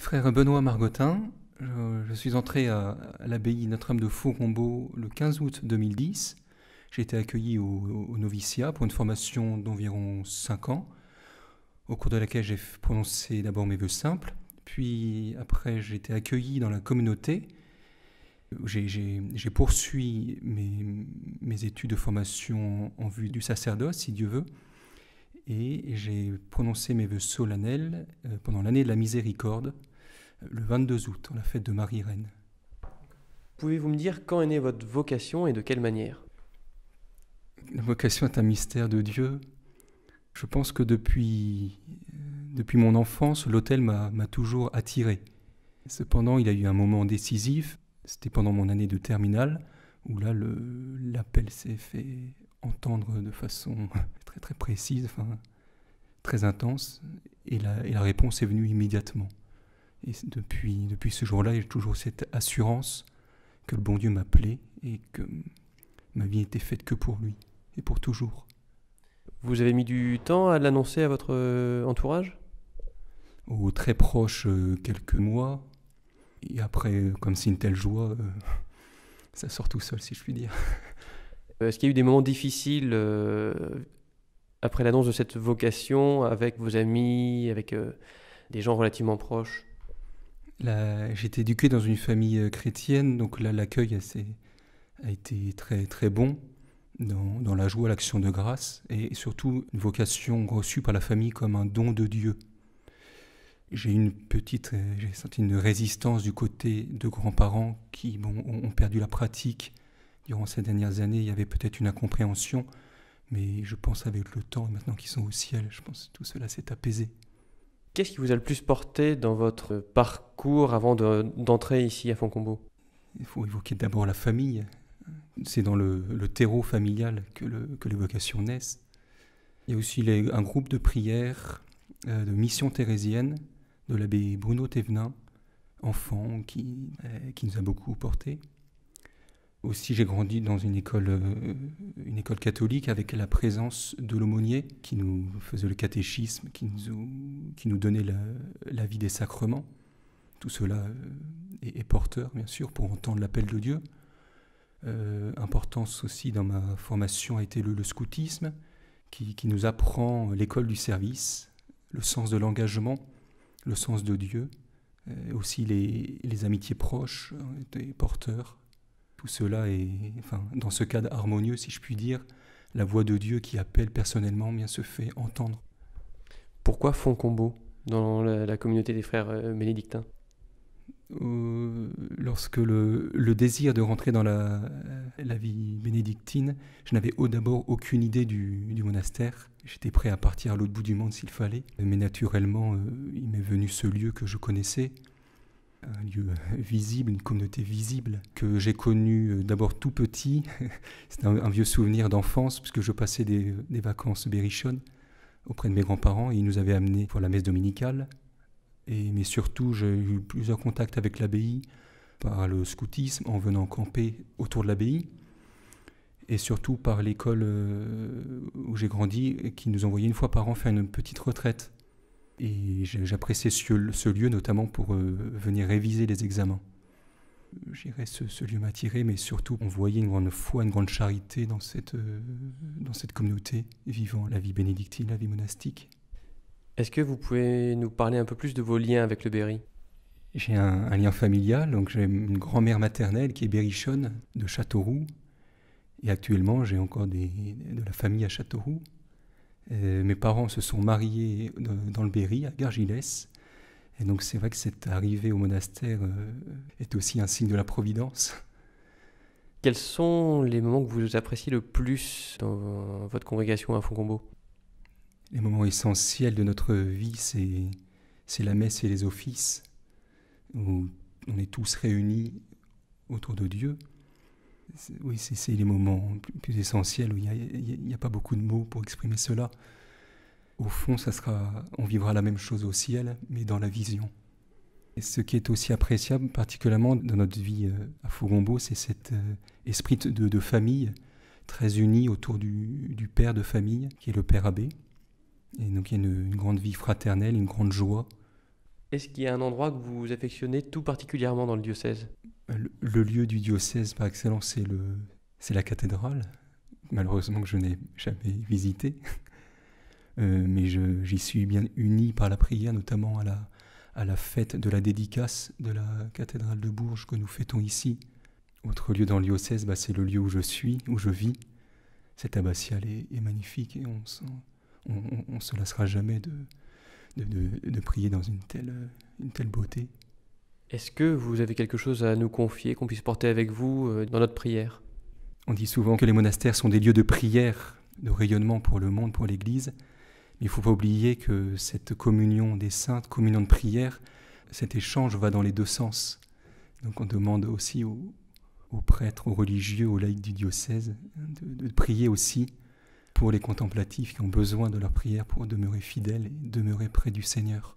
Frère Benoît Margotin, je, suis entré à, l'abbaye Notre-Dame de Faucombeau le 15 août 2010. J'ai été accueilli au, noviciat pour une formation d'environ 5 ans, au cours de laquelle j'ai prononcé d'abord mes voeux simples, puis après j'ai été accueilli dans la communauté. J'ai poursuivi mes, mes études de formation en vue du sacerdoce, si Dieu veut, et j'ai prononcé mes voeux solennels euh, pendant l'année de la miséricorde le 22 août, la fête de Marie-Reine. Pouvez-vous me dire quand est née votre vocation et de quelle manière La vocation est un mystère de Dieu. Je pense que depuis, euh, depuis mon enfance, l'hôtel m'a toujours attiré. Cependant, il y a eu un moment décisif, c'était pendant mon année de terminale, où là, l'appel s'est fait entendre de façon très très précise, enfin, très intense, et la, et la réponse est venue immédiatement. Et depuis, depuis ce jour-là, j'ai toujours cette assurance que le bon Dieu m'appelait et que ma vie était faite que pour lui et pour toujours. Vous avez mis du temps à l'annoncer à votre euh, entourage Au très proche, euh, quelques mois. Et après, euh, comme c'est une telle joie, ça sort tout seul, si je puis dire. Est-ce qu'il y a eu des moments difficiles après l'annonce de cette vocation avec vos amis, avec des gens relativement proches j'ai été éduqué dans une famille euh, chrétienne, donc là l'accueil euh, a été très très bon dans, la joie, l'action de grâce, et surtout une vocation reçue par la famille comme un don de Dieu. J'ai une petite, euh, j'ai senti une résistance du côté de grands-parents qui ont perdu la pratique durant ces dernières années. Il y avait peut-être une incompréhension, mais je pense avec le temps, maintenant qu'ils sont au ciel, je pense que tout cela s'est apaisé. Qu'est-ce qui vous a le plus porté dans votre parcours avant d'entrer ici à Foncombo Il faut évoquer d'abord la famille. C'est dans le, terreau familial que, les vocations naissent. Il y a aussi un groupe de prières euh, de mission thérésienne de l'abbé Bruno Thévenin, enfant, qui, euh, qui nous a beaucoup porté aussi, j'ai grandi dans une école, euh, une école catholique avec la présence de l'aumônier qui nous faisait le catéchisme, qui nous, qui nous donnait la, vie des sacrements. Tout cela euh, est, porteur, bien sûr, pour entendre l'appel de Dieu. Euh, importance aussi dans ma formation a été le, scoutisme, qui, qui, nous apprend l'école du service, le sens de l'engagement, le sens de Dieu, aussi les, les amitiés proches, étaient porteurs tout cela est, enfin, dans ce cadre harmonieux, si je puis dire, la voix de Dieu qui appelle personnellement bien se fait entendre. Pourquoi font combo dans la, communauté des frères euh, bénédictins euh, Lorsque le, désir de rentrer dans la, vie bénédictine, je n'avais au d'abord aucune idée du, monastère. J'étais prêt à partir à l'autre bout du monde s'il fallait. Mais naturellement, euh, il m'est venu ce lieu que je connaissais, un lieu visible, une communauté visible, que j'ai connue euh, d'abord tout petit. C'est un, vieux souvenir d'enfance, puisque je passais des, vacances berrichonnes auprès de mes grands-parents. Ils nous avaient amenés pour la messe dominicale. Et, mais surtout, j'ai eu plusieurs contacts avec l'abbaye par le scoutisme en venant camper autour de l'abbaye. Et surtout par l'école euh, où j'ai grandi, qui nous envoyait une fois par an faire une petite retraite et j'appréciais ce, lieu notamment pour euh, venir réviser les examens. J'irais ce, ce, lieu m'attirer, mais surtout on voyait une grande foi, une grande charité dans cette, euh, dans cette communauté vivant la vie bénédictine, la vie monastique. Est-ce que vous pouvez nous parler un peu plus de vos liens avec le Berry J'ai un, lien familial, donc j'ai une grand-mère maternelle qui est berrichonne de Châteauroux, et actuellement j'ai encore des, de la famille à Châteauroux. Euh, mes parents se sont mariés dans le Berry, à Gargilès. Et donc c'est vrai que cette arrivée au monastère euh, est aussi un signe de la providence. Quels sont les moments que vous appréciez le plus dans votre congrégation à Foncombo Les moments essentiels de notre vie, c'est la messe et les offices, où on est tous réunis autour de Dieu oui, c'est les moments plus essentiels où il n'y a, pas beaucoup de mots pour exprimer cela. Au fond, ça sera, on vivra la même chose au ciel, mais dans la vision. Et ce qui est aussi appréciable, particulièrement dans notre vie euh, à Fouronbo, c'est cet euh, esprit de, famille très uni autour du, père de famille, qui est le père abbé. Et donc il y a une grande vie fraternelle, une grande joie est-ce qu'il y a un endroit que vous affectionnez tout particulièrement dans le diocèse euh, le, lieu du diocèse par excellence, c'est le, c'est la cathédrale. Malheureusement que je n'ai jamais visité, euh, mais j'y suis bien uni par la prière, notamment à la, à la fête de la dédicace de la cathédrale de Bourges que nous fêtons ici. Autre lieu dans le diocèse, bah, c'est le lieu où je suis, où je vis. Cette abbatiale est, magnifique et on, on, on se lassera jamais de, de, prier dans une telle, euh, une telle beauté. Est-ce que vous avez quelque chose à nous confier, qu'on puisse porter avec vous euh, dans notre prière On dit souvent que les monastères sont des lieux de prière, de rayonnement pour le monde, pour l'Église. Mais il ne faut pas oublier que cette communion des saintes, communion de prière, cet échange va dans les deux sens. Donc on demande aussi aux, prêtres, aux religieux, aux laïcs du diocèse de prier aussi pour les contemplatifs qui ont besoin de leur prière pour demeurer fidèles et demeurer près du Seigneur.